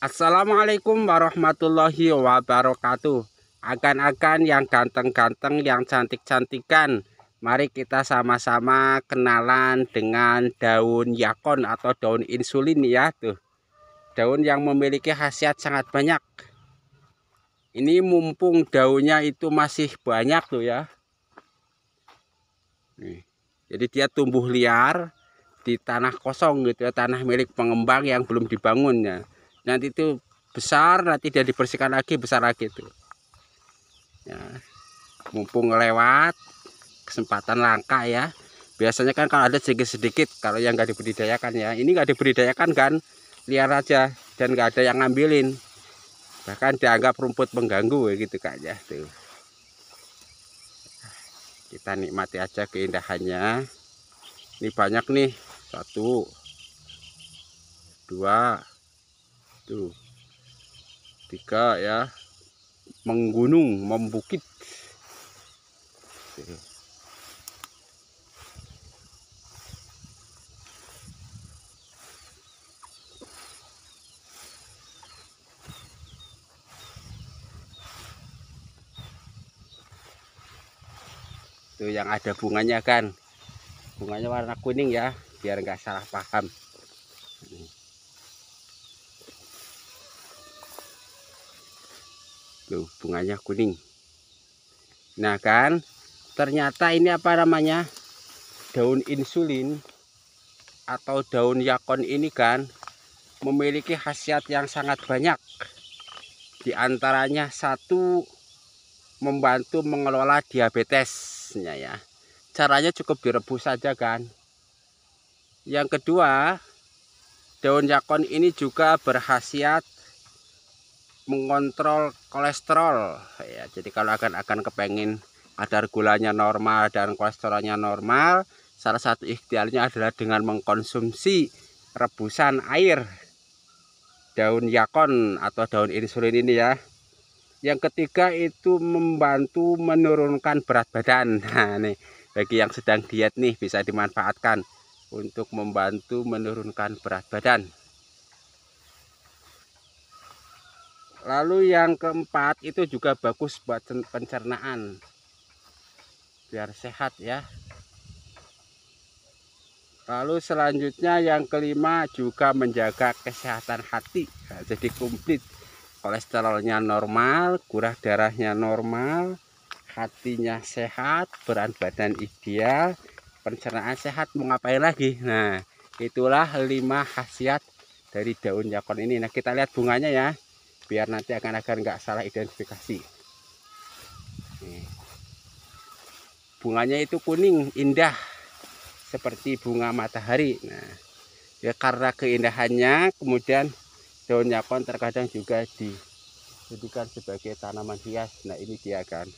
Assalamualaikum warahmatullahi wabarakatuh. Akan-akan yang ganteng-ganteng, yang cantik-cantikan. Mari kita sama-sama kenalan dengan daun yakon atau daun insulin ya tuh. Daun yang memiliki khasiat sangat banyak. Ini mumpung daunnya itu masih banyak tuh ya. Nih. Jadi dia tumbuh liar di tanah kosong gitu ya, tanah milik pengembang yang belum dibangunnya nanti itu besar nanti dia dibersihkan lagi besar lagi itu ya mumpung lewat kesempatan langka ya biasanya kan kalau ada sedikit-sedikit kalau yang nggak diberdayakan ya ini nggak diberidayakan kan liar aja dan nggak ada yang ngambilin bahkan dianggap rumput mengganggu gitu kayaknya tuh kita nikmati aja keindahannya ini banyak nih satu dua tuh tiga ya menggunung membukit itu yang ada bunganya kan bunganya warna kuning ya biar nggak salah paham tuh bunganya kuning nah kan ternyata ini apa namanya daun insulin atau daun yakon ini kan memiliki khasiat yang sangat banyak di antaranya satu membantu mengelola diabetesnya ya caranya cukup direbus saja kan yang kedua daun yakon ini juga berkhasiat mengontrol kolesterol ya jadi kalau akan akan kepengen kadar gulanya normal dan kolesterolnya normal salah satu ikhtiarnya adalah dengan mengkonsumsi rebusan air daun yakon atau daun insulin ini ya yang ketiga itu membantu menurunkan berat badan nah nih bagi yang sedang diet nih bisa dimanfaatkan untuk membantu menurunkan berat badan Lalu yang keempat itu juga bagus buat pencernaan. Biar sehat ya. Lalu selanjutnya yang kelima juga menjaga kesehatan hati. Nah, jadi komplit. Kolesterolnya normal, gurah darahnya normal, hatinya sehat, berat badan ideal, pencernaan sehat, mau ngapain lagi? Nah, itulah lima khasiat dari daun yakon ini. Nah, kita lihat bunganya ya biar nanti akan agar nggak salah identifikasi bunganya itu kuning indah seperti bunga matahari nah ya karena keindahannya kemudian daunnya pun terkadang juga dijadikan sebagai tanaman hias nah ini dia kan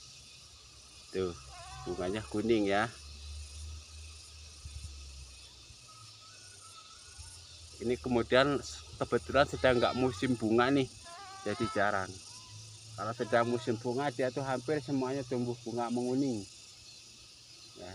tuh bunganya kuning ya ini kemudian kebetulan sedang nggak musim bunga nih jadi jarang kalau sedang musim bunga dia tuh hampir semuanya tumbuh bunga menguning ya